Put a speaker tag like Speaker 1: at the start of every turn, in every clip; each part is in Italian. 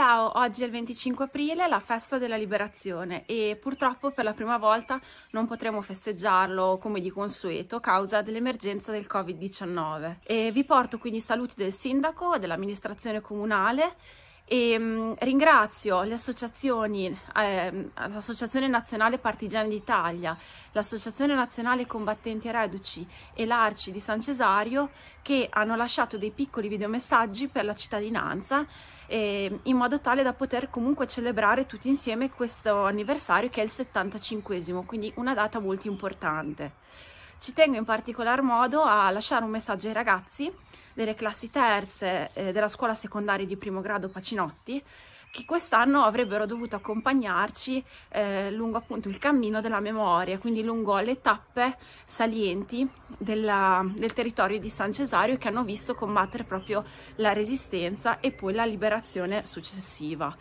Speaker 1: Ciao, oggi è il 25 aprile, la festa della liberazione e purtroppo per la prima volta non potremo festeggiarlo come di consueto a causa dell'emergenza del Covid-19. vi porto quindi saluti del sindaco, e dell'amministrazione comunale e, ehm, mh, ringrazio le associazioni, eh, l'Associazione Nazionale Partigiani d'Italia, l'Associazione Nazionale Combattenti e Reduci e l'Arci di San Cesario che hanno lasciato dei piccoli videomessaggi per la cittadinanza eh, in modo tale da poter comunque celebrare tutti insieme questo anniversario che è il 75 quindi una data molto importante. Ci tengo in particolar modo a lasciare un messaggio ai ragazzi delle classi terze eh, della scuola secondaria di primo grado Pacinotti che quest'anno avrebbero dovuto accompagnarci eh, lungo appunto il cammino della memoria, quindi lungo le tappe salienti della, del territorio di San Cesario che hanno visto combattere proprio la resistenza e poi la liberazione successiva.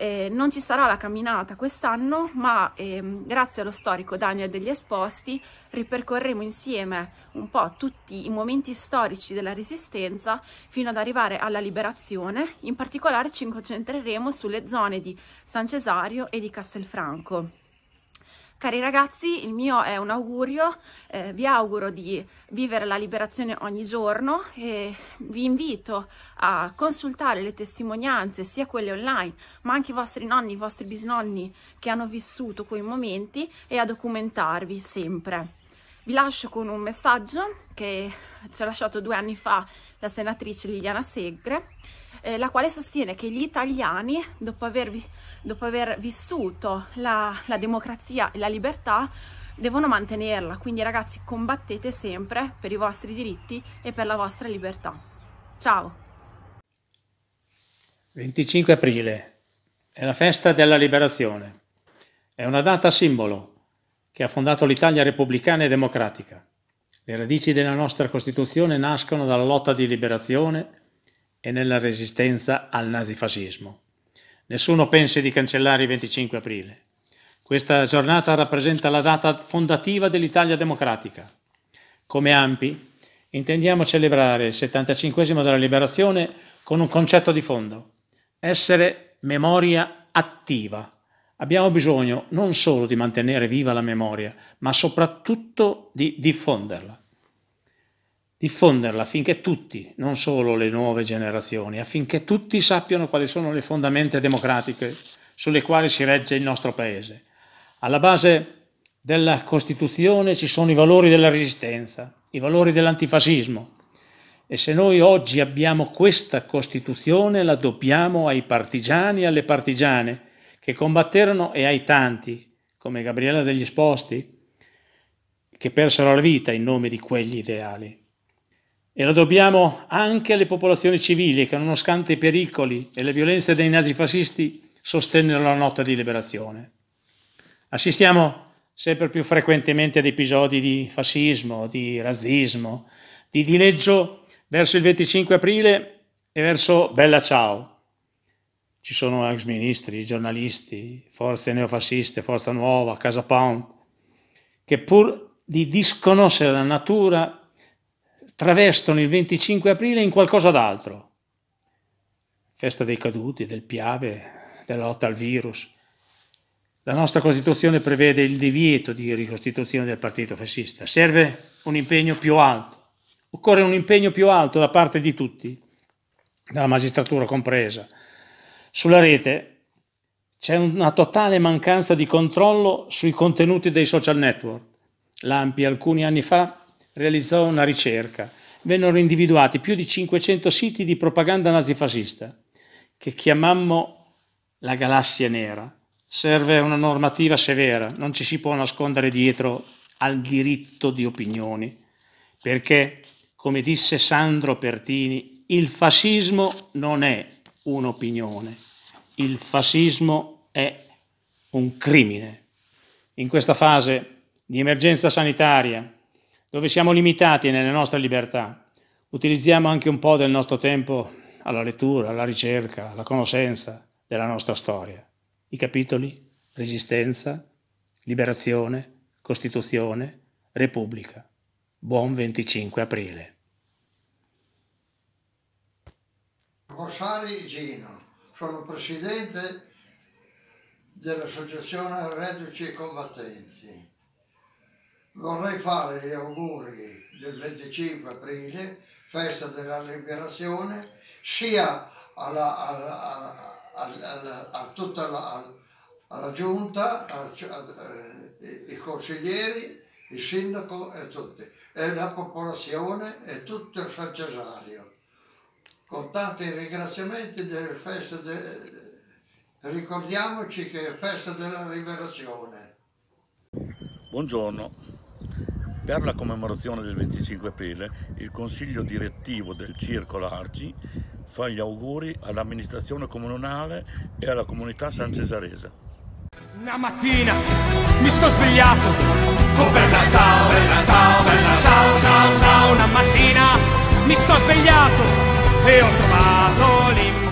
Speaker 1: Eh, non ci sarà la camminata quest'anno, ma ehm, grazie allo storico Daniel degli Esposti ripercorremo insieme un po' tutti i momenti storici della Resistenza fino ad arrivare alla liberazione. In particolare ci concentreremo sulle zone di San Cesario e di Castelfranco. Cari ragazzi, il mio è un augurio, eh, vi auguro di vivere la liberazione ogni giorno e vi invito a consultare le testimonianze, sia quelle online, ma anche i vostri nonni, i vostri bisnonni che hanno vissuto quei momenti e a documentarvi sempre. Vi lascio con un messaggio che ci ha lasciato due anni fa la senatrice Liliana Segre, eh, la quale sostiene che gli italiani, dopo avervi dopo aver vissuto la, la democrazia e la libertà, devono mantenerla. Quindi ragazzi combattete sempre per i vostri diritti e per la vostra libertà. Ciao!
Speaker 2: 25 aprile è la festa della liberazione. È una data simbolo che ha fondato l'Italia repubblicana e democratica. Le radici della nostra Costituzione nascono dalla lotta di liberazione e nella resistenza al nazifascismo. Nessuno pensi di cancellare il 25 aprile. Questa giornata rappresenta la data fondativa dell'Italia democratica. Come ampi, intendiamo celebrare il 75 della liberazione con un concetto di fondo, essere memoria attiva. Abbiamo bisogno non solo di mantenere viva la memoria, ma soprattutto di diffonderla diffonderla affinché tutti, non solo le nuove generazioni, affinché tutti sappiano quali sono le fondamenta democratiche sulle quali si regge il nostro Paese. Alla base della Costituzione ci sono i valori della resistenza, i valori dell'antifascismo. E se noi oggi abbiamo questa Costituzione la dobbiamo ai partigiani e alle partigiane che combatterono e ai tanti, come Gabriella degli Sposti, che persero la vita in nome di quegli ideali. E lo dobbiamo anche alle popolazioni civili che, nonostante i pericoli e le violenze dei nazifascisti, sostennero la lotta di liberazione. Assistiamo sempre più frequentemente ad episodi di fascismo, di razzismo, di dileggio verso il 25 aprile e verso Bella Ciao. Ci sono ex ministri, giornalisti, forze neofasciste, Forza Nuova, Casa Pound, che pur di disconoscere la natura travestono il 25 aprile in qualcosa d'altro. Festa dei caduti, del piave, della lotta al virus. La nostra Costituzione prevede il divieto di ricostituzione del partito fascista. Serve un impegno più alto. Occorre un impegno più alto da parte di tutti, dalla magistratura compresa. Sulla rete c'è una totale mancanza di controllo sui contenuti dei social network. L'AMPI alcuni anni fa realizzò una ricerca. Vennero individuati più di 500 siti di propaganda nazifascista, che chiamammo la galassia nera. Serve una normativa severa, non ci si può nascondere dietro al diritto di opinioni, perché, come disse Sandro Pertini, il fascismo non è un'opinione, il fascismo è un crimine. In questa fase di emergenza sanitaria, dove siamo limitati nelle nostre libertà, utilizziamo anche un po' del nostro tempo alla lettura, alla ricerca, alla conoscenza della nostra storia. I capitoli Resistenza, Liberazione, Costituzione, Repubblica. Buon 25 aprile.
Speaker 3: Borsari Gino, sono presidente dell'Associazione Reduci e Combattenti vorrei fare gli auguri del 25 aprile, festa della liberazione, sia alla, alla, alla, a tutta la, giunta, a, a, eh, i consiglieri, il sindaco e tutti, e la popolazione e tutto il San Cesario. Con tanti ringraziamenti delle feste, de... ricordiamoci che è festa della liberazione.
Speaker 2: Buongiorno, per la commemorazione del 25 aprile, il Consiglio direttivo del Circolo Argi fa gli auguri all'amministrazione comunale e alla comunità san cesarese. Una mattina mi sto svegliato, oh bella ciao, bella ciao, bella ciao, ciao, ciao, una mattina mi sto svegliato e ho trovato l'immagine